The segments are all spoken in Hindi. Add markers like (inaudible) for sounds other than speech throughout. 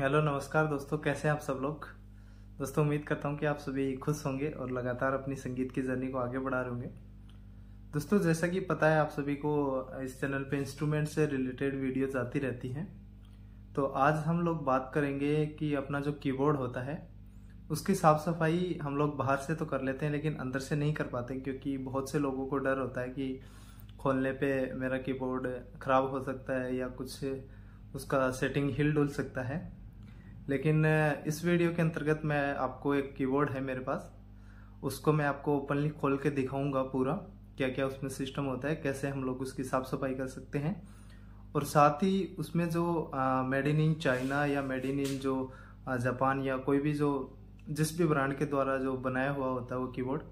हेलो नमस्कार दोस्तों कैसे हैं आप सब लोग दोस्तों उम्मीद करता हूँ कि आप सभी खुश होंगे और लगातार अपनी संगीत की जर्नी को आगे बढ़ा रहे होंगे दोस्तों जैसा कि पता है आप सभी को इस चैनल पे इंस्ट्रूमेंट से रिलेटेड वीडियोज आती रहती हैं तो आज हम लोग बात करेंगे कि अपना जो कीबोर्ड होता है उसकी साफ़ सफाई हम लोग बाहर से तो कर लेते हैं लेकिन अंदर से नहीं कर पाते क्योंकि बहुत से लोगों को डर होता है कि खोलने पे मेरा कीबोर्ड ख़राब हो सकता है या कुछ उसका सेटिंग हिल डुल सकता है लेकिन इस वीडियो के अंतर्गत मैं आपको एक कीबोर्ड है मेरे पास उसको मैं आपको ओपनली खोल के दिखाऊंगा पूरा क्या क्या उसमें सिस्टम होता है कैसे हम लोग उसकी साफ़ सफाई कर सकते हैं और साथ ही उसमें जो मेड इन चाइना या मेड इन जो जापान या कोई भी जो जिस भी ब्रांड के द्वारा जो बनाया हुआ होता है वो कीबोर्ड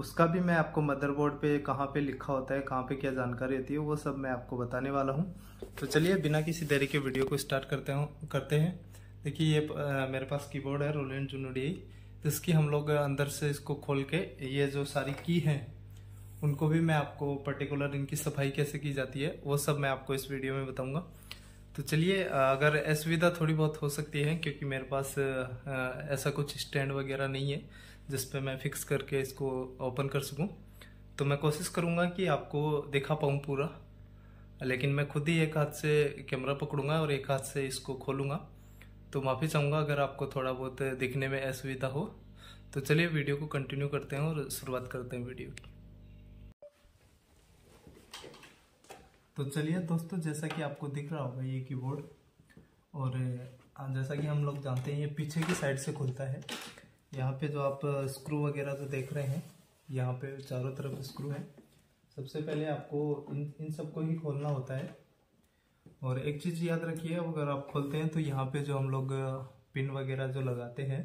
उसका भी मैं आपको मदरबोर्ड पे कहाँ पे लिखा होता है कहाँ पे क्या जानकारी होती है वो सब मैं आपको बताने वाला हूँ तो चलिए बिना किसी देरी के वीडियो को स्टार्ट करते हूँ करते हैं देखिए ये मेरे पास कीबोर्ड है रोलेंड जूनो डी तो इसकी हम लोग अंदर से इसको खोल के ये जो सारी की हैं उनको भी मैं आपको पर्टिकुलर इनकी सफाई कैसे की जाती है वो सब मैं आपको इस वीडियो में बताऊंगा तो चलिए अगर असुविधा थोड़ी बहुत हो सकती है क्योंकि मेरे पास ऐसा कुछ स्टैंड वगैरह नहीं है जिस पर मैं फिक्स करके इसको ओपन कर सकूँ तो मैं कोशिश करूँगा कि आपको दिखा पाऊँ पूरा लेकिन मैं खुद ही एक हाथ से कैमरा पकड़ूंगा और एक हाथ से इसको खोलूंगा तो माफ़ी चाहूँगा अगर आपको थोड़ा बहुत दिखने में असुविधा हो तो चलिए वीडियो को कंटिन्यू करते हैं और शुरुआत करते हैं वीडियो की तो चलिए दोस्तों जैसा कि आपको दिख रहा होगा ये कीबोर्ड और जैसा कि हम लोग जानते हैं ये पीछे की साइड से खुलता है यहाँ पे जो आप स्क्रू वगैरह जो देख रहे हैं यहाँ पे चारों तरफ स्क्रू है सबसे पहले आपको इन इन सबको ही खोलना होता है और एक चीज़ याद रखिए अगर आप खोलते हैं तो यहाँ पे जो हम लोग पिन वगैरह जो लगाते हैं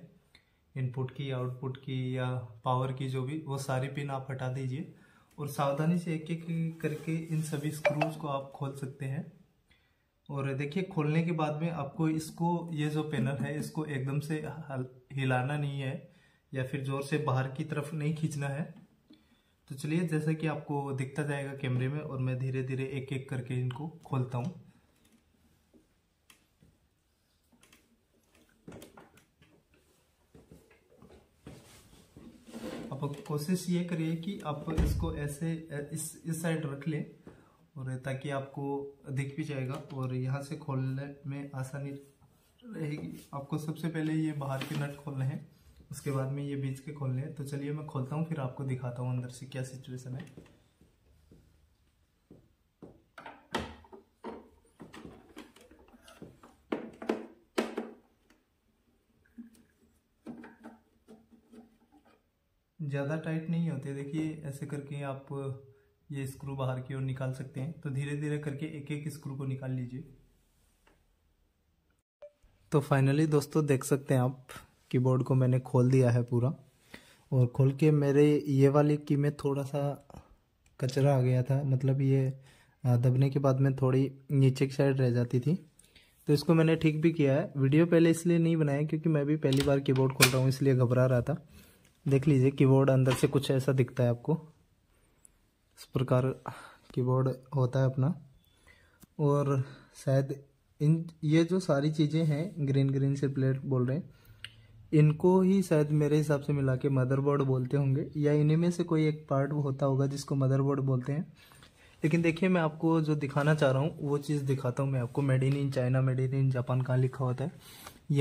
इनपुट की आउटपुट की या पावर की जो भी वो सारी पिन आप हटा दीजिए और सावधानी से एक एक करके इन सभी स्क्रूज को आप खोल सकते हैं और देखिए खोलने के बाद में आपको इसको ये जो पैनल है इसको एकदम से हिलाना नहीं है या फिर ज़ोर से बाहर की तरफ नहीं खींचना है तो चलिए जैसे कि आपको दिखता जाएगा कैमरे में और मैं धीरे धीरे एक एक करके इनको खोलता हूँ आप कोशिश ये करिए कि आप इसको ऐसे इस इस साइड रख लें और ताकि आपको दिख भी जाएगा और यहाँ से खोलने में आसानी रहेगी आपको सबसे पहले ये बाहर के नट खोलने हैं उसके बाद में ये बीच के खोलने हैं तो चलिए मैं खोलता हूँ फिर आपको दिखाता हूँ अंदर से क्या सिचुएशन है ज़्यादा टाइट नहीं होते देखिए ऐसे करके आप ये स्क्रू बाहर की ओर निकाल सकते हैं तो धीरे धीरे करके एक एक स्क्रू को निकाल लीजिए तो फाइनली दोस्तों देख सकते हैं आप कीबोर्ड को मैंने खोल दिया है पूरा और खोल के मेरे ये वाली की में थोड़ा सा कचरा आ गया था मतलब ये दबने के बाद में थोड़ी नीचे की साइड रह जाती थी तो इसको मैंने ठीक भी किया है वीडियो पहले इसलिए नहीं बनाया क्योंकि मैं भी पहली बार कीबोर्ड खोल रहा हूँ इसलिए घबरा रहा था देख लीजिए कीबोर्ड अंदर से कुछ ऐसा दिखता है आपको इस प्रकार कीबोर्ड होता है अपना और शायद इन ये जो सारी चीज़ें हैं ग्रीन ग्रीन से प्लेट बोल रहे हैं इनको ही शायद मेरे हिसाब से मिला के मदरबोर्ड बोलते होंगे या इन्हीं में से कोई एक पार्ट होता होगा जिसको मदरबोर्ड बोलते हैं लेकिन देखिए मैं आपको जो दिखाना चाह रहा हूँ वो चीज़ दिखाता हूँ मैं आपको made in China made in Japan कहाँ लिखा होता है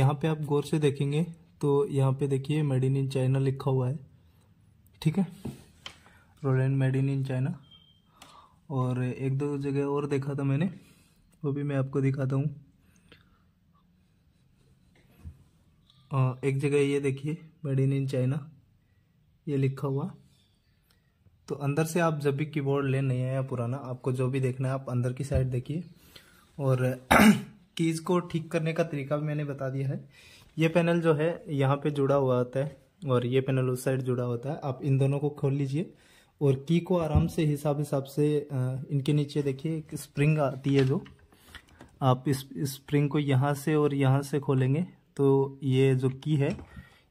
यहाँ पे आप गौर से देखेंगे तो यहाँ पे देखिए मेड इन इन चाइना लिखा हुआ है ठीक है Roland made in in China और एक दो जगह और देखा था मैंने वो भी मैं आपको दिखाता हूँ एक जगह ये देखिए मेड इन इन चाइना ये लिखा हुआ तो अंदर से आप जब भी कीबोर्ड ले नहीं आया पुराना आपको जो भी देखना है आप अंदर की साइड देखिए और कीज़ (clears throat) को ठीक करने का तरीका भी मैंने बता दिया है ये पैनल जो है यहाँ पे जुड़ा हुआ होता है और ये पैनल उस साइड जुड़ा होता है आप इन दोनों को खोल लीजिए और की को आराम से हिसाब हिसाब से इनके नीचे देखिए एक स्प्रिंग आती है जो आप इस स्प्रिंग को यहाँ से और यहाँ से खोलेंगे तो ये जो की है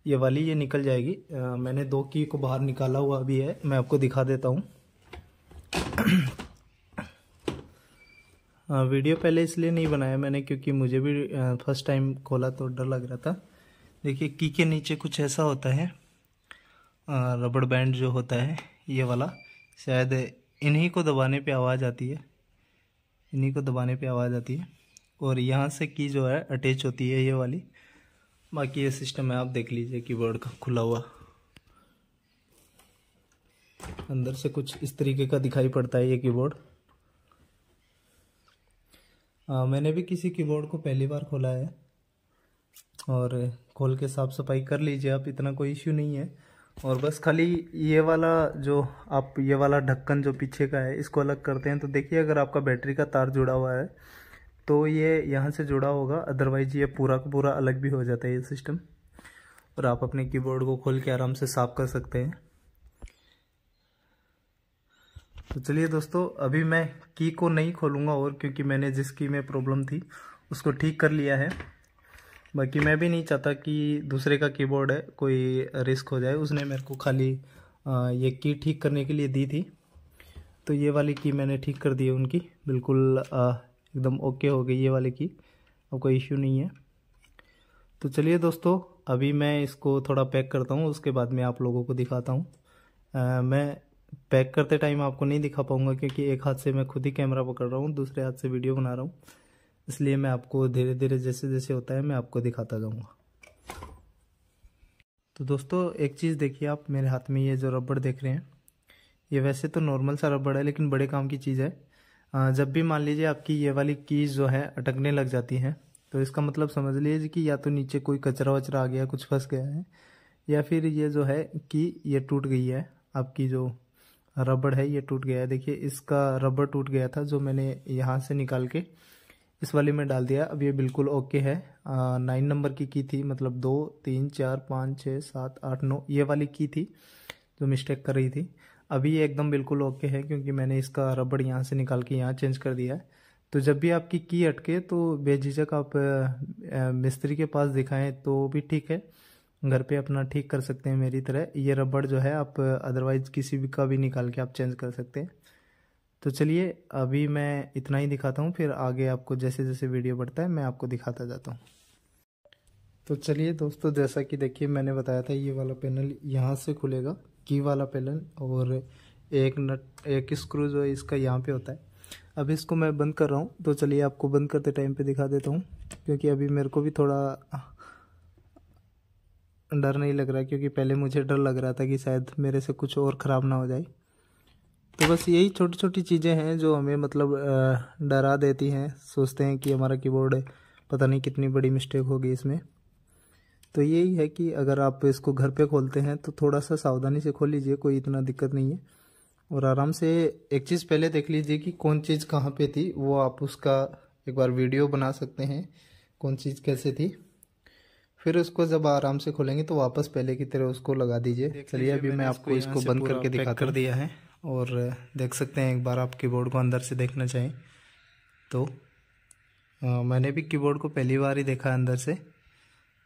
ये वाली ये निकल जाएगी आ, मैंने दो की को बाहर निकाला हुआ भी है मैं आपको दिखा देता हूँ हाँ, वीडियो पहले इसलिए नहीं बनाया मैंने क्योंकि मुझे भी फर्स्ट टाइम खोला तो डर लग रहा था देखिए की के नीचे कुछ ऐसा होता है रबड़ बैंड जो होता है ये वाला शायद इन्हीं को दबाने पे आवाज़ आती है इन्हीं को दबाने पे आवाज़ आती है और यहाँ से की जो है अटैच होती है ये वाली बाकी ये सिस्टम है आप देख लीजिए कीबोर्ड का खुला हुआ अंदर से कुछ इस तरीके का दिखाई पड़ता है ये कीबोर्ड आ, मैंने भी किसी कीबोर्ड को पहली बार खोला है और खोल के साफ़ सफाई कर लीजिए आप इतना कोई इश्यू नहीं है और बस खाली ये वाला जो आप ये वाला ढक्कन जो पीछे का है इसको अलग करते हैं तो देखिए अगर आपका बैटरी का तार जुड़ा हुआ है तो ये यहाँ से जुड़ा होगा अदरवाइज ये पूरा का पूरा अलग भी हो जाता है ये सिस्टम और आप अपने कीबोर्ड को खोल के आराम से साफ़ कर सकते हैं तो चलिए दोस्तों अभी मैं की को नहीं खोलूँगा और क्योंकि मैंने जिस की में प्रॉब्लम थी उसको ठीक कर लिया है बाकी मैं भी नहीं चाहता कि दूसरे का कीबोर्ड है कोई रिस्क हो जाए उसने मेरे को खाली ये की ठीक करने के लिए दी थी तो ये वाली की मैंने ठीक कर दी है उनकी बिल्कुल एकदम ओके हो गई ये वाली की अब कोई इश्यू नहीं है तो चलिए दोस्तों अभी मैं इसको थोड़ा पैक करता हूँ उसके बाद में आप लोगों को दिखाता हूँ मैं पैक करते टाइम आपको नहीं दिखा पाऊंगा क्योंकि एक हाथ से मैं खुद ही कैमरा पकड़ रहा हूँ दूसरे हाथ से वीडियो बना रहा हूँ इसलिए मैं आपको धीरे धीरे जैसे जैसे होता है मैं आपको दिखाता जाऊँगा तो दोस्तों एक चीज़ देखिए आप मेरे हाथ में ये जो रबड़ देख रहे हैं ये वैसे तो नॉर्मल सा रबड़ है लेकिन बड़े काम की चीज़ है जब भी मान लीजिए आपकी ये वाली कीज जो है अटकने लग जाती है तो इसका मतलब समझ लीजिए कि या तो नीचे कोई कचरा वचरा आ गया कुछ फंस गया है या फिर ये जो है कि ये टूट गई है आपकी जो रबड़ है ये टूट गया है देखिए इसका रबड़ टूट गया था जो मैंने यहाँ से निकाल के इस वाले में डाल दिया अब ये बिल्कुल ओके है नाइन नंबर की की थी मतलब दो तीन चार पाँच छः सात आठ नौ ये वाली की थी जो मिस्टेक कर रही थी अभी ये एकदम बिल्कुल ओके है क्योंकि मैंने इसका रबड़ यहाँ से निकाल के यहाँ चेंज कर दिया है तो जब भी आपकी की अटके तो बेझिझक आप मिस्त्री के पास दिखाएं तो भी ठीक है घर पे अपना ठीक कर सकते हैं मेरी तरह ये रबड़ जो है आप अदरवाइज़ किसी भी का भी निकाल के आप चेंज कर सकते हैं तो चलिए अभी मैं इतना ही दिखाता हूँ फिर आगे आपको जैसे जैसे वीडियो बढ़ता है मैं आपको दिखाता जाता हूँ तो चलिए दोस्तों जैसा कि देखिए मैंने बताया था ये वाला पैनल यहाँ से खुलेगा की वाला पैनल और एक नट एक स्क्रू जो है इसका यहाँ पे होता है अभी इसको मैं बंद कर रहा हूँ तो चलिए आपको बंद करते टाइम पे दिखा देता हूँ क्योंकि अभी मेरे को भी थोड़ा डर नहीं लग रहा क्योंकि पहले मुझे डर लग रहा था कि शायद मेरे से कुछ और ख़राब ना हो जाए तो बस यही छोटी छोटी चीज़ें हैं जो हमें मतलब डरा देती हैं सोचते हैं कि हमारा कीबोर्ड पता नहीं कितनी बड़ी मिस्टेक होगी इसमें तो यही है कि अगर आप इसको घर पे खोलते हैं तो थोड़ा सा सावधानी से खोल लीजिए कोई इतना दिक्कत नहीं है और आराम से एक चीज़ पहले देख लीजिए कि कौन चीज़ कहाँ पे थी वो आप उसका एक बार वीडियो बना सकते हैं कौन चीज़ कैसे थी फिर उसको जब आराम से खोलेंगे तो वापस पहले की तरह उसको लगा दीजिए चलिए अभी मैं आपको इसको बंद करके दिखा कर दिया है और देख सकते हैं एक बार आप कीबोर्ड को अंदर से देखना चाहें तो आ, मैंने भी कीबोर्ड को पहली बार ही देखा अंदर से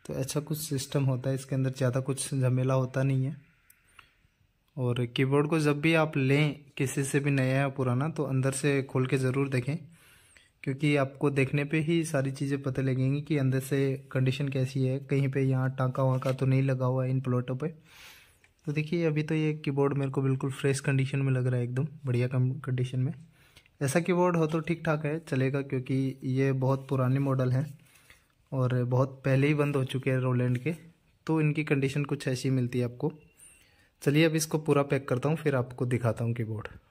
तो अच्छा कुछ सिस्टम होता है इसके अंदर ज़्यादा कुछ झमेला होता नहीं है और कीबोर्ड को जब भी आप लें किसी से भी नया या पुराना तो अंदर से खोल के ज़रूर देखें क्योंकि आपको देखने पे ही सारी चीज़ें पता लगेंगी कि अंदर से कंडीशन कैसी है कहीं पे यहाँ टाँका वाँका तो नहीं लगा हुआ है इन प्लॉटों पे तो देखिए अभी तो ये कीबोर्ड मेरे को बिल्कुल फ्रेश कंडीशन में लग रहा है एकदम बढ़िया कंडीशन में ऐसा कीबोर्ड हो तो ठीक ठाक है चलेगा क्योंकि ये बहुत पुराने मॉडल हैं और बहुत पहले ही बंद हो चुके हैं रोलैंड के तो इनकी कंडीशन कुछ ऐसी मिलती है आपको चलिए अब इसको पूरा पैक करता हूँ फिर आपको दिखाता हूँ कीबोर्ड